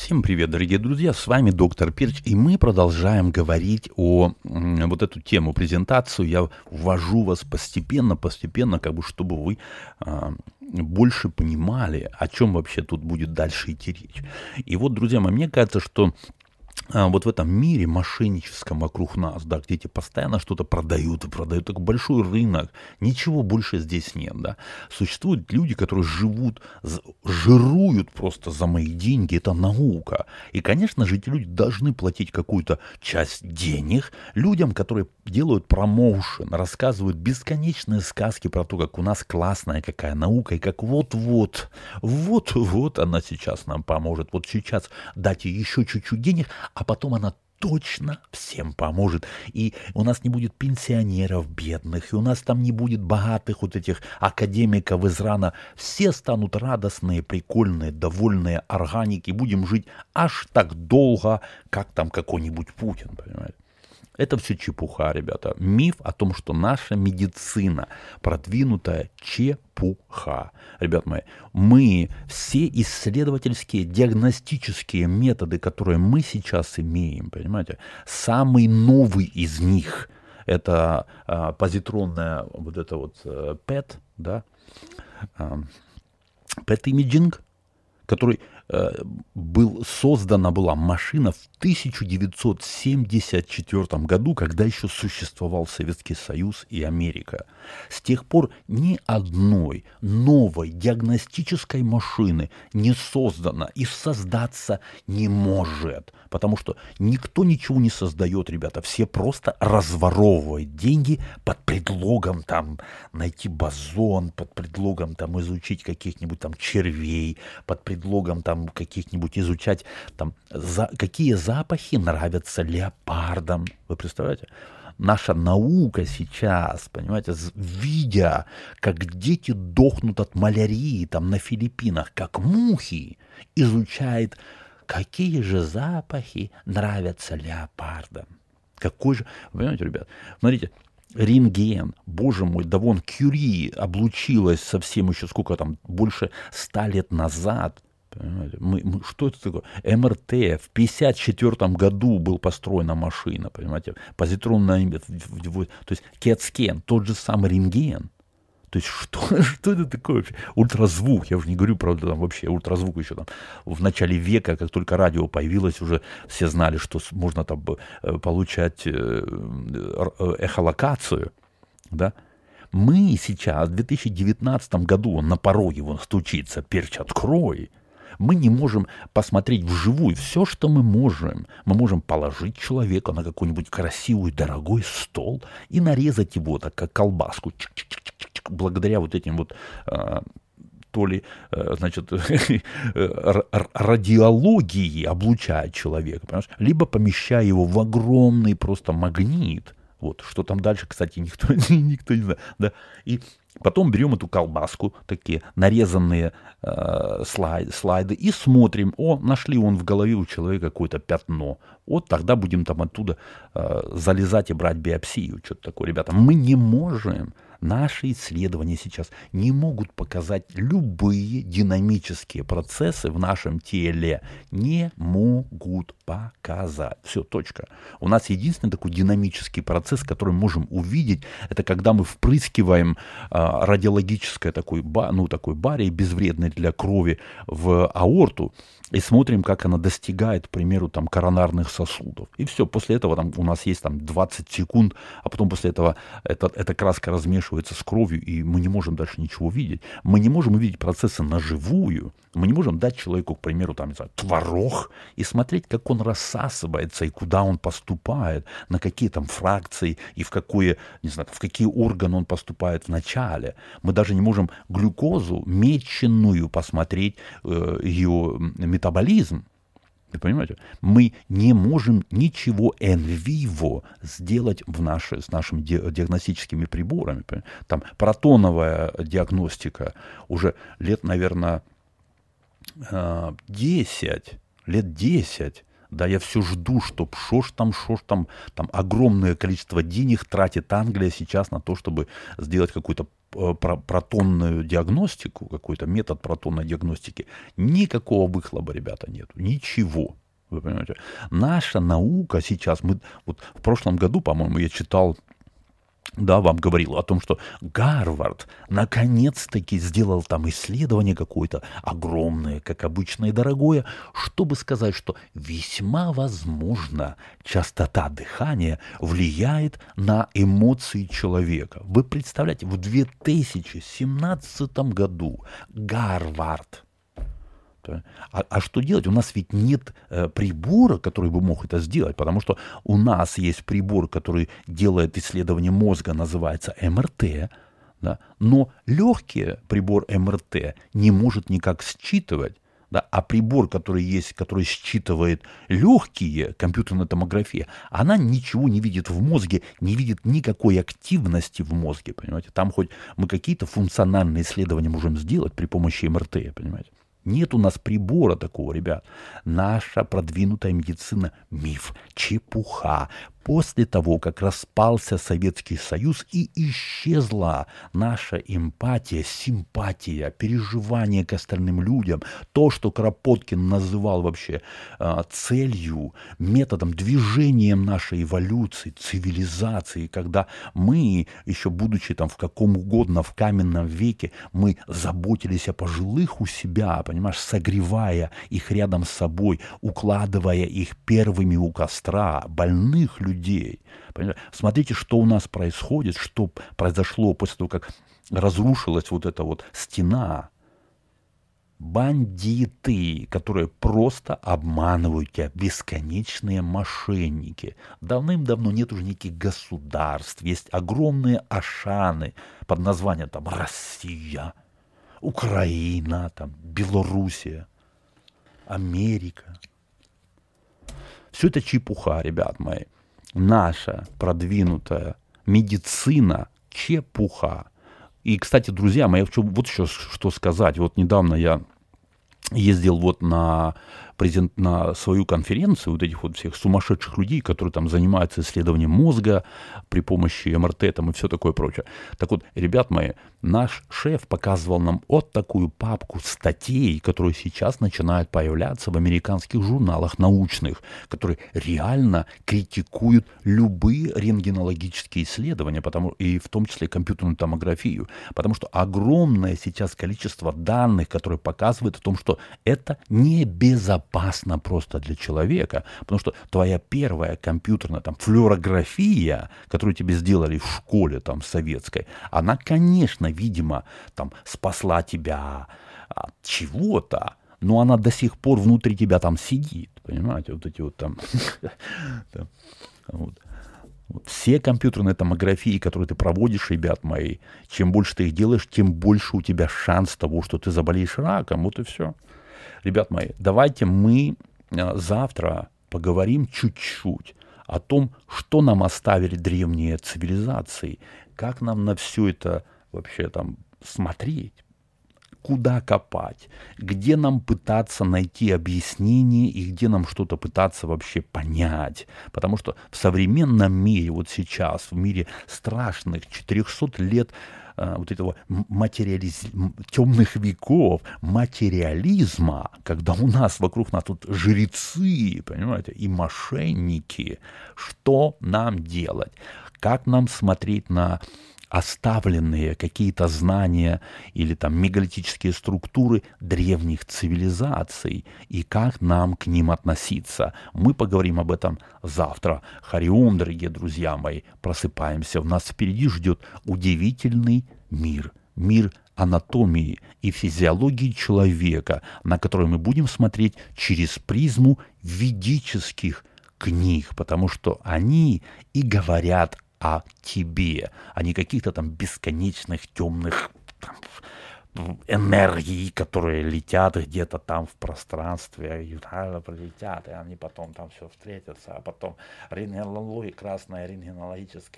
Всем привет, дорогие друзья, с вами доктор Перч, и мы продолжаем говорить о вот эту тему, презентацию. Я ввожу вас постепенно, постепенно, как бы, чтобы вы а, больше понимали, о чем вообще тут будет дальше идти речь. И вот, друзья мои, мне кажется, что а, вот в этом мире мошенническом вокруг нас, да, где тебе постоянно что-то продают и продают, такой большой рынок, ничего больше здесь нет, да. Существуют люди, которые живут, жируют просто за мои деньги, это наука. И, конечно же, эти люди должны платить какую-то часть денег людям, которые делают промоушен, рассказывают бесконечные сказки про то, как у нас классная какая наука, и как вот-вот, вот-вот она сейчас нам поможет, вот сейчас дайте еще чуть-чуть денег, а потом она точно всем поможет. И у нас не будет пенсионеров бедных, и у нас там не будет богатых вот этих академиков из Ирана. Все станут радостные, прикольные, довольные органики. Будем жить аж так долго, как там какой-нибудь Путин, понимаете? Это все чепуха, ребята. Миф о том, что наша медицина продвинутая чепуха. Ребят мои, мы все исследовательские, диагностические методы, которые мы сейчас имеем, понимаете, самый новый из них – это э, позитронная вот это вот PET, э, да, PET-имиджинг, а, который Э, был, создана была машина в 1974 году, когда еще существовал Советский Союз и Америка. С тех пор ни одной новой диагностической машины не создано и создаться не может, потому что никто ничего не создает, ребята, все просто разворовывают деньги под предлогом там найти базон, под предлогом там изучить каких-нибудь там червей, под предлогом там там каких-нибудь изучать, там, за, какие запахи нравятся леопардам. Вы представляете? Наша наука сейчас, понимаете, видя, как дети дохнут от малярии там на Филиппинах, как мухи, изучает, какие же запахи нравятся леопардам. Какой же, понимаете, ребят, смотрите, рентген, боже мой, да вон Кюри облучилась совсем еще сколько там, больше ста лет назад, мы, мы, что это такое? МРТ в 1954 году был построена машина, понимаете? Позитронная, то есть кетскен, тот же самый рентген. То есть что, что это такое вообще? Ультразвук, я уже не говорю, про там вообще ультразвук еще там в начале века, как только радио появилось, уже все знали, что можно там э, получать э, э, эхолокацию, да? Мы сейчас в 2019 году, он на пороге, он стучится, перч, открой – мы не можем посмотреть вживую все, что мы можем. Мы можем положить человека на какой-нибудь красивый, дорогой стол и нарезать его так, как колбаску. благодаря вот этим вот а, то ли, э, значит, радиологии облучает человека, понимаешь? либо помещая его в огромный просто магнит, вот, что там дальше, кстати, никто, никто не знает. Да? И потом берем эту колбаску, такие нарезанные э, слайд, слайды, и смотрим, о, нашли он в голове у человека какое-то пятно. Вот тогда будем там оттуда э, залезать и брать биопсию, что-то такое. Ребята, мы не можем Наши исследования сейчас не могут показать любые динамические процессы в нашем теле. Не могут показать. Все, точка. У нас единственный такой динамический процесс, который мы можем увидеть, это когда мы впрыскиваем а, радиологическое такой, ба, ну, такой барий, безвредный для крови, в аорту и смотрим, как она достигает, к примеру, там, коронарных сосудов. И все, после этого там, у нас есть там, 20 секунд, а потом после этого эта, эта краска размешивается смешивается с кровью, и мы не можем дальше ничего видеть. Мы не можем увидеть процессы на живую Мы не можем дать человеку, к примеру, там, не знаю, творог и смотреть, как он рассасывается и куда он поступает, на какие там фракции и в какое, не знаю, в какие органы он поступает в начале. Мы даже не можем глюкозу меченую посмотреть, э, ее метаболизм. Вы понимаете? Мы не можем ничего envivo сделать в наши, с нашими диагностическими приборами. Там протоновая диагностика уже лет, наверное, э, 10, лет 10 да, я все жду, чтоб шо ж там, шо ж там, там огромное количество денег тратит Англия сейчас на то, чтобы сделать какую-то э, протонную диагностику, какой-то метод протонной диагностики. Никакого выхлопа, ребята, нет. Ничего. Вы понимаете? Наша наука сейчас, мы, вот в прошлом году, по-моему, я читал да, вам говорил о том, что Гарвард наконец-таки сделал там исследование какое-то огромное, как обычно и дорогое, чтобы сказать, что весьма возможно частота дыхания влияет на эмоции человека. Вы представляете, в 2017 году Гарвард да. А, а что делать? У нас ведь нет э, прибора, который бы мог это сделать, потому что у нас есть прибор, который делает исследование мозга, называется МРТ. Да? Но легкий прибор МРТ не может никак считывать. Да, а прибор, который есть, который считывает легкие компьютерная томография, она ничего не видит в мозге, не видит никакой активности в мозге, понимаете? Там хоть мы какие-то функциональные исследования можем сделать при помощи МРТ, понимаете? Нет у нас прибора такого, ребят. Наша продвинутая медицина – миф, чепуха после того, как распался Советский Союз и исчезла наша эмпатия, симпатия, переживание к остальным людям, то, что Кропоткин называл вообще э, целью, методом, движением нашей эволюции, цивилизации, когда мы, еще будучи там в каком угодно, в каменном веке, мы заботились о пожилых у себя, понимаешь, согревая их рядом с собой, укладывая их первыми у костра, больных людей, людей. Понимаете? Смотрите, что у нас происходит, что произошло после того, как разрушилась вот эта вот стена. Бандиты, которые просто обманывают тебя, бесконечные мошенники. Давным-давно нет уже никаких государств, есть огромные ашаны под названием там Россия, Украина, там Белоруссия, Америка. Все это чепуха, ребят мои наша продвинутая медицина чепуха. И, кстати, друзья мои, вот еще что сказать. Вот недавно я ездил вот на, презент, на свою конференцию вот этих вот всех сумасшедших людей, которые там занимаются исследованием мозга при помощи МРТ там и все такое прочее. Так вот, ребят мои, наш шеф показывал нам вот такую папку статей, которые сейчас начинают появляться в американских журналах научных, которые реально критикуют любые рентгенологические исследования, потому, и в том числе компьютерную томографию, потому что огромное сейчас количество данных, которые показывают о том, что что это небезопасно просто для человека, потому что твоя первая компьютерная там флюорография, которую тебе сделали в школе там советской, она, конечно, видимо, там спасла тебя от чего-то, но она до сих пор внутри тебя там сидит, понимаете, вот эти вот там, вот. Вот все компьютерные томографии, которые ты проводишь, ребят мои, чем больше ты их делаешь, тем больше у тебя шанс того, что ты заболеешь раком. Вот и все. Ребят мои, давайте мы э, завтра поговорим чуть-чуть о том, что нам оставили древние цивилизации, как нам на все это вообще там смотреть куда копать, где нам пытаться найти объяснение и где нам что-то пытаться вообще понять. Потому что в современном мире, вот сейчас, в мире страшных 400 лет э, вот этого материализ... темных веков, материализма, когда у нас вокруг нас тут жрецы, понимаете, и мошенники, что нам делать? Как нам смотреть на оставленные какие-то знания или там мегалитические структуры древних цивилизаций и как нам к ним относиться. Мы поговорим об этом завтра. Хариум, дорогие друзья мои, просыпаемся. У нас впереди ждет удивительный мир. Мир анатомии и физиологии человека, на который мы будем смотреть через призму ведических книг, потому что они и говорят о тебе, а не каких-то там бесконечных темных там, энергии, которые летят где-то там в пространстве, и да, прилетят, и они потом там все встретятся, а потом рентгенологи красная рентгенологическая